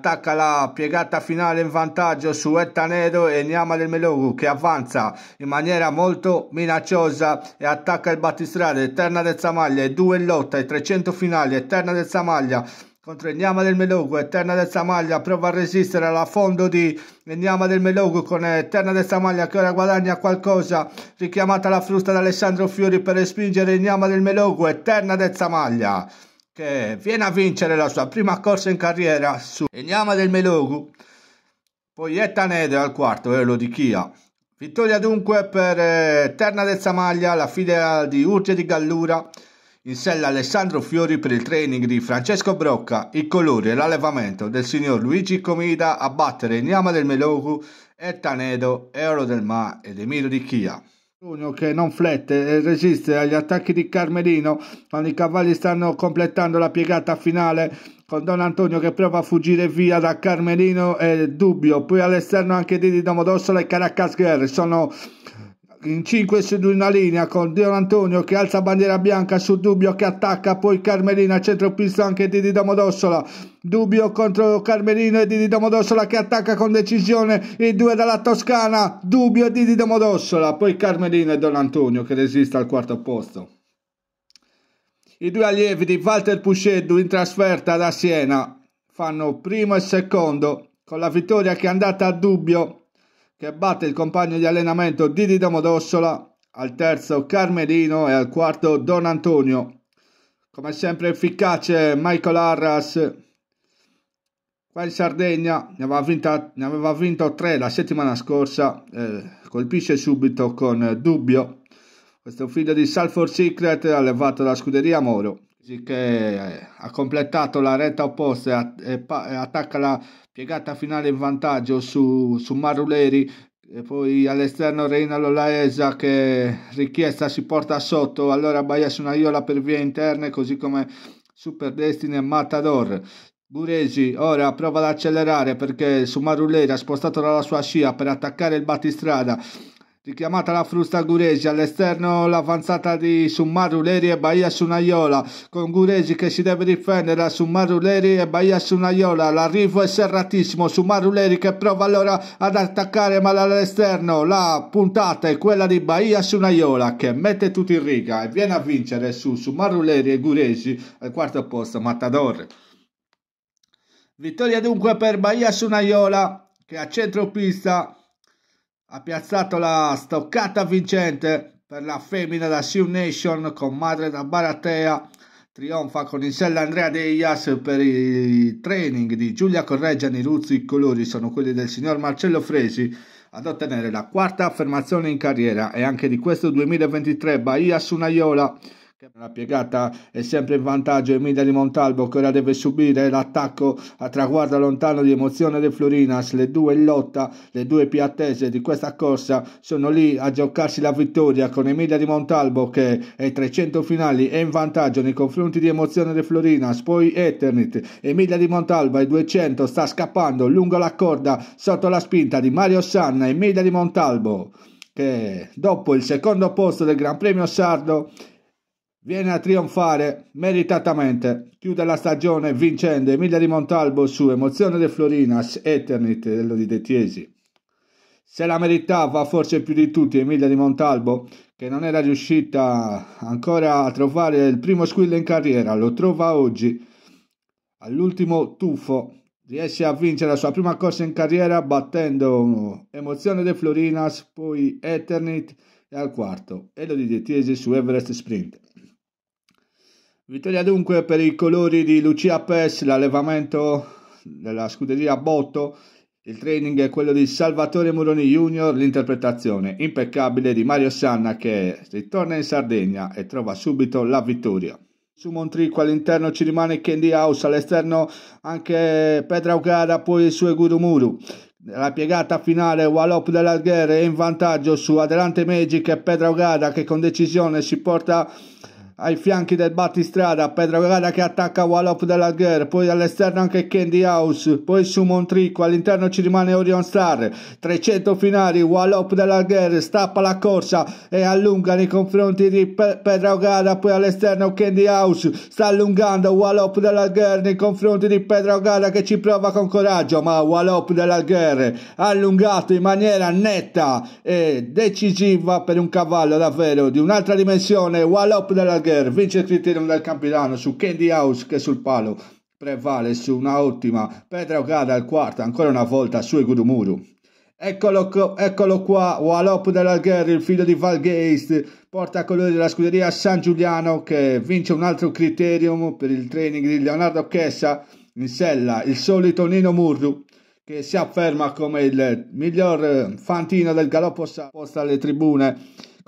attacca la piegata finale in vantaggio su Ettanero e Niama del Melogu che avanza in maniera molto minacciosa e attacca il battistrada, eterna del Zamaglia e due in lotta, e 300 finali, eterna del Zamaglia contro Niama del Melogu, Eterna del Zamaglia prova a resistere alla fondo di Niama del Melogu con Eterna eh, del Zamaglia che ora guadagna qualcosa, richiamata la frusta da Alessandro Fiori per respingere Niama del Melogu, Eterna del Zamaglia che viene a vincere la sua prima corsa in carriera su Eniama del Melogu, poi Ettanede al quarto eh, di Lodichia. Vittoria dunque per eh, Terna del Samaglia, la filiera di Urge di Gallura, in sella Alessandro Fiori per il training di Francesco Brocca, i colori e l'allevamento del signor Luigi Comida a battere Eniama del Melogu, Etanedo, Euro del Ma ed Emilio di Chia che non flette e eh, resiste agli attacchi di Carmelino quando i cavalli stanno completando la piegata finale con Don Antonio che prova a fuggire via da Carmelino e Dubbio poi all'esterno anche di Domodossola e Caracas Guerre sono in 5 su 2 una linea con Dion Antonio che alza bandiera bianca su Dubbio che attacca, poi Carmelina centropista anche Didi Di Domodossola. Dubbio contro Carmelino e Didi Domodossola che attacca con decisione i due dalla Toscana. Dubbio e Didi Domodossola, poi Carmelino e Don Antonio che resiste al quarto posto. I due allievi di Walter Pusceddu in trasferta da Siena fanno primo e secondo con la vittoria che è andata a dubbio che batte il compagno di allenamento Didi Domodossola, al terzo Carmelino e al quarto Don Antonio. Come sempre efficace Michael Arras. Qua in Sardegna ne aveva, vinta, ne aveva vinto tre la settimana scorsa, eh, colpisce subito con dubbio. Questo figlio di Salford Secret allevato dalla Scuderia Moro che eh, ha completato la retta opposta e, attacca la piegata finale in vantaggio su, su Maruleri e poi all'esterno Reina Lolaesa che richiesta si porta sotto allora Baia su Iola per vie interne così come Super Destiny e Matador Buresi ora prova ad accelerare perché su Maruleri ha spostato dalla sua scia per attaccare il battistrada Richiamata la frusta Guresi, all'esterno l'avanzata di Summaru Leri e Bahia Sunaiola, con Guresi che si deve difendere, Summaru Leri e Bahia Sunaiola, l'arrivo è serratissimo, Summaru Leri che prova allora ad attaccare ma dall'esterno la puntata è quella di Bahia Sunaiola che mette tutto in riga e viene a vincere su Summaru Leri e Guresi al quarto posto Matador. Vittoria dunque per Bahia Sunaiola che a centro pista ha piazzato la stoccata vincente per la femmina da Sioux Nation con madre da Baratea. Trionfa con il sella Andrea Deias per i training di Giulia Correggia Niruzzi. I colori sono quelli del signor Marcello Fresi ad ottenere la quarta affermazione in carriera e anche di questo 2023 Bahia Sunaiola la piegata è sempre in vantaggio Emilia di Montalvo che ora deve subire l'attacco a traguardo lontano di emozione del Florinas. Le due in lotta, le due più attese di questa corsa sono lì a giocarsi la vittoria con Emilia di Montalvo che ai 300 finali è in vantaggio nei confronti di emozione del Florinas. Poi Eternit, Emilia di Montalvo ai 200 sta scappando lungo la corda sotto la spinta di Mario Sanna Emilia di Montalvo che dopo il secondo posto del Gran Premio Sardo Viene a trionfare meritatamente, chiude la stagione vincendo Emilia di Montalbo su Emozione de Florinas, Eternit di De Tiesi. Se la meritava forse più di tutti Emilia di Montalbo, che non era riuscita ancora a trovare il primo squillo in carriera, lo trova oggi. All'ultimo tuffo riesce a vincere la sua prima corsa in carriera battendo Emozione de Florinas, poi Eternit e al quarto Elodie De Tiesi su Everest Sprint. Vittoria dunque per i colori di Lucia Pes, l'allevamento della scuderia Botto, il training è quello di Salvatore Muroni Junior, l'interpretazione impeccabile di Mario Sanna che ritorna in Sardegna e trova subito la vittoria. Su Montrico all'interno ci rimane Candy House, all'esterno anche Pedra Ugara, poi il suo Muru. La piegata finale, Wallop dell'Alghere è in vantaggio su Adelante Magic e Pedra Ugada che con decisione si porta ai fianchi del battistrada, Pedro Gara che attacca Wallop della Guerra, poi all'esterno anche Candy House, poi su Montrico, all'interno ci rimane Orion Star, 300 finali, Wallop della Guerra stappa la corsa e allunga nei confronti di Pe- Gara, poi all'esterno Candy House, sta allungando Wallop della Guerra nei confronti di Pedro Gara che ci prova con coraggio, ma Wallop della Guerra allungato in maniera netta e decisiva per un cavallo davvero di un'altra dimensione, Wallop della Guerra Burger vince il criterium del Campidano su Candy House che sul palo prevale su una ottima Pedra Ogada al quarto, ancora una volta su Egurumuru. Eccolo, eccolo qua, Walop dell'Algheri, il figlio di Valgeist, porta a colori della scuderia San Giuliano che vince un altro criterium per il training di Leonardo Chessa in sella, il solito Nino Murru che si afferma come il miglior fantino del galoppo posto alle tribune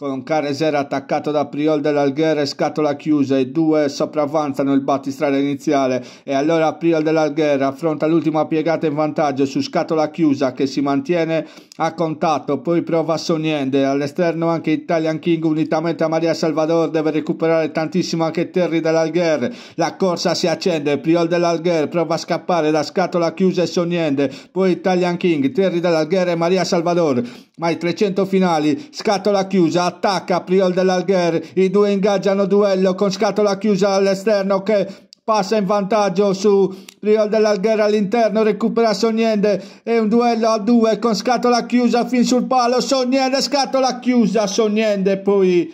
con Caresera attaccato da Priol dell'Alghera e scatola chiusa i due sopravvanzano il battistrada iniziale e allora Priol dell'Alghera affronta l'ultima piegata in vantaggio su scatola chiusa che si mantiene a contatto poi prova Soniende all'esterno anche Italian King unitamente a Maria Salvador deve recuperare tantissimo anche Terry dell'Alghera la corsa si accende Priol dell'Alghera prova a scappare da scatola chiusa e Soniende poi Italian King Terry dell'Alghera e Maria Salvador ma i 300 finali, scatola chiusa, attacca Priol dell'Algher, i due ingaggiano duello con scatola chiusa all'esterno che passa in vantaggio su Priol dell'Alghera all'interno, recupera Sognende e un duello a due con scatola chiusa fin sul palo, Sognende, scatola chiusa, Sognende, poi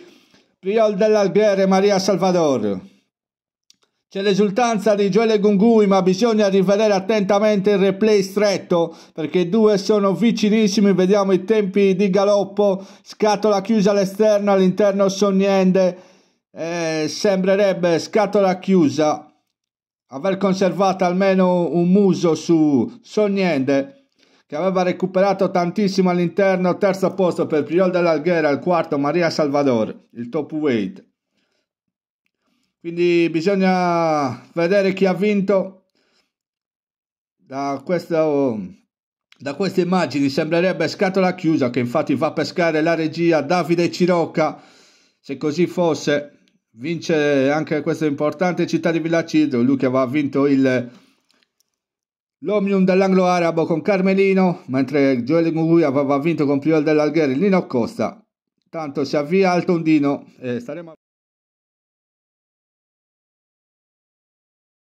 Priol dell'Alghera e Maria Salvador. C'è l'esultanza di Joele Gungui, ma bisogna rivedere attentamente il replay stretto, perché i due sono vicinissimi, vediamo i tempi di galoppo, scatola chiusa all'esterno, all'interno Soniende, eh, sembrerebbe scatola chiusa, aver conservato almeno un muso su Soniende, che aveva recuperato tantissimo all'interno, terzo posto per Priol dell'Alghera, il quarto Maria Salvador, il top weight. Quindi bisogna vedere chi ha vinto. Da, questo, oh, da queste immagini sembrerebbe scatola chiusa che infatti fa pescare la regia Davide Cirocca. Se così fosse, vince anche questa importante città di Villacido, lui che aveva vinto il l'Omnium dell'anglo-arabo con Carmelino, mentre Joel Ngui aveva vinto con Priol dell'Algheri Lino Costa. Tanto si avvia al tondino e staremo a